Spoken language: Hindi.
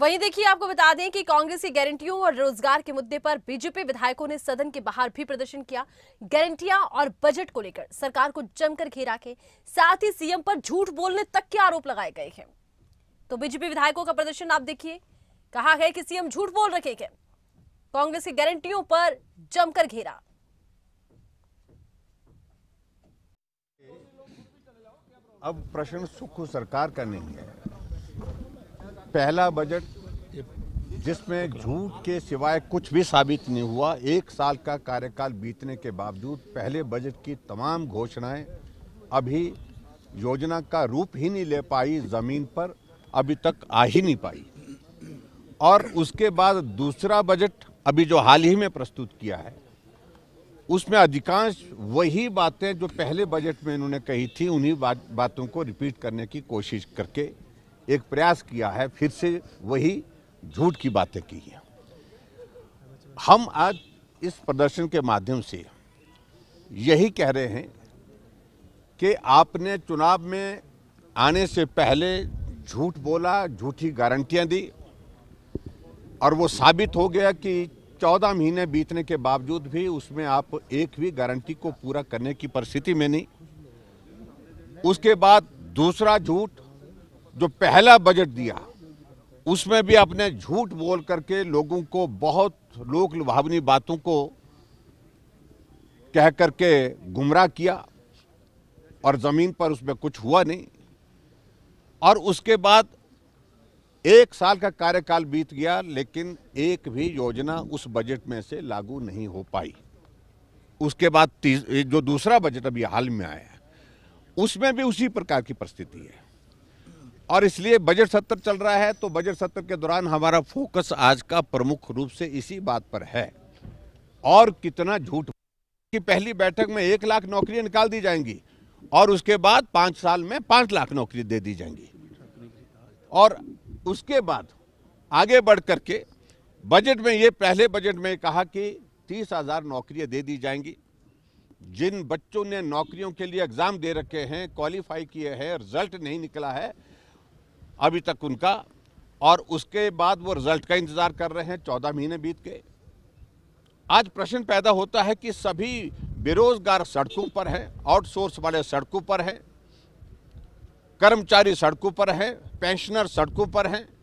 वहीं देखिए आपको बता दें कि कांग्रेस की गारंटियों और रोजगार के मुद्दे पर बीजेपी विधायकों ने सदन के बाहर भी प्रदर्शन किया गारंटियां और बजट को लेकर सरकार को जमकर घेरा के साथ ही सीएम पर झूठ बोलने तक के आरोप लगाए गए हैं तो बीजेपी विधायकों का प्रदर्शन आप देखिए कहा है कि सीएम झूठ बोल रखे हैं कांग्रेस की गारंटियों पर जमकर घेरा अब प्रश्न सुखू सरकार का नहीं है पहला बजट जिसमें झूठ के सिवाय कुछ भी साबित नहीं हुआ एक साल का कार्यकाल बीतने के बावजूद पहले बजट की तमाम घोषणाएं अभी योजना का रूप ही नहीं ले पाई ज़मीन पर अभी तक आ ही नहीं पाई और उसके बाद दूसरा बजट अभी जो हाल ही में प्रस्तुत किया है उसमें अधिकांश वही बातें जो पहले बजट में इन्होंने कही थी उन्हीं बातों को रिपीट करने की कोशिश करके एक प्रयास किया है फिर से वही झूठ की बातें की है हम आज इस प्रदर्शन के माध्यम से यही कह रहे हैं कि आपने चुनाव में आने से पहले झूठ बोला झूठी गारंटियां दी और वो साबित हो गया कि 14 महीने बीतने के बावजूद भी उसमें आप एक भी गारंटी को पूरा करने की परिस्थिति में नहीं उसके बाद दूसरा झूठ जो पहला बजट दिया उसमें भी आपने झूठ बोल करके लोगों को बहुत लोक लुभावनी बातों को कह करके गुमराह किया और ज़मीन पर उसमें कुछ हुआ नहीं और उसके बाद एक साल का कार्यकाल बीत गया लेकिन एक भी योजना उस बजट में से लागू नहीं हो पाई उसके बाद जो दूसरा बजट अभी हाल में आया उसमें भी उसी प्रकार की परिस्थिति है और इसलिए बजट सत्र चल रहा है तो बजट सत्र के दौरान हमारा फोकस आज का प्रमुख रूप से इसी बात पर है और कितना झूठ की पहली बैठक में एक लाख नौकरियां निकाल दी जाएंगी और उसके बाद पांच साल में पांच लाख नौकरी दे दी जाएंगी और उसके बाद आगे बढ़ करके बजट में ये पहले बजट में कहा कि तीस हज़ार नौकरियां दे दी जाएंगी जिन बच्चों ने नौकरियों के लिए एग्ज़ाम दे रखे हैं क्वालिफाई किए हैं रिजल्ट नहीं निकला है अभी तक उनका और उसके बाद वो रिजल्ट का इंतज़ार कर रहे हैं चौदह महीने बीत गए आज प्रश्न पैदा होता है कि सभी बेरोजगार सड़कों पर हैं आउटसोर्स वाले सड़कों पर हैं कर्मचारी सड़कों पर हैं पेंशनर सड़कों पर हैं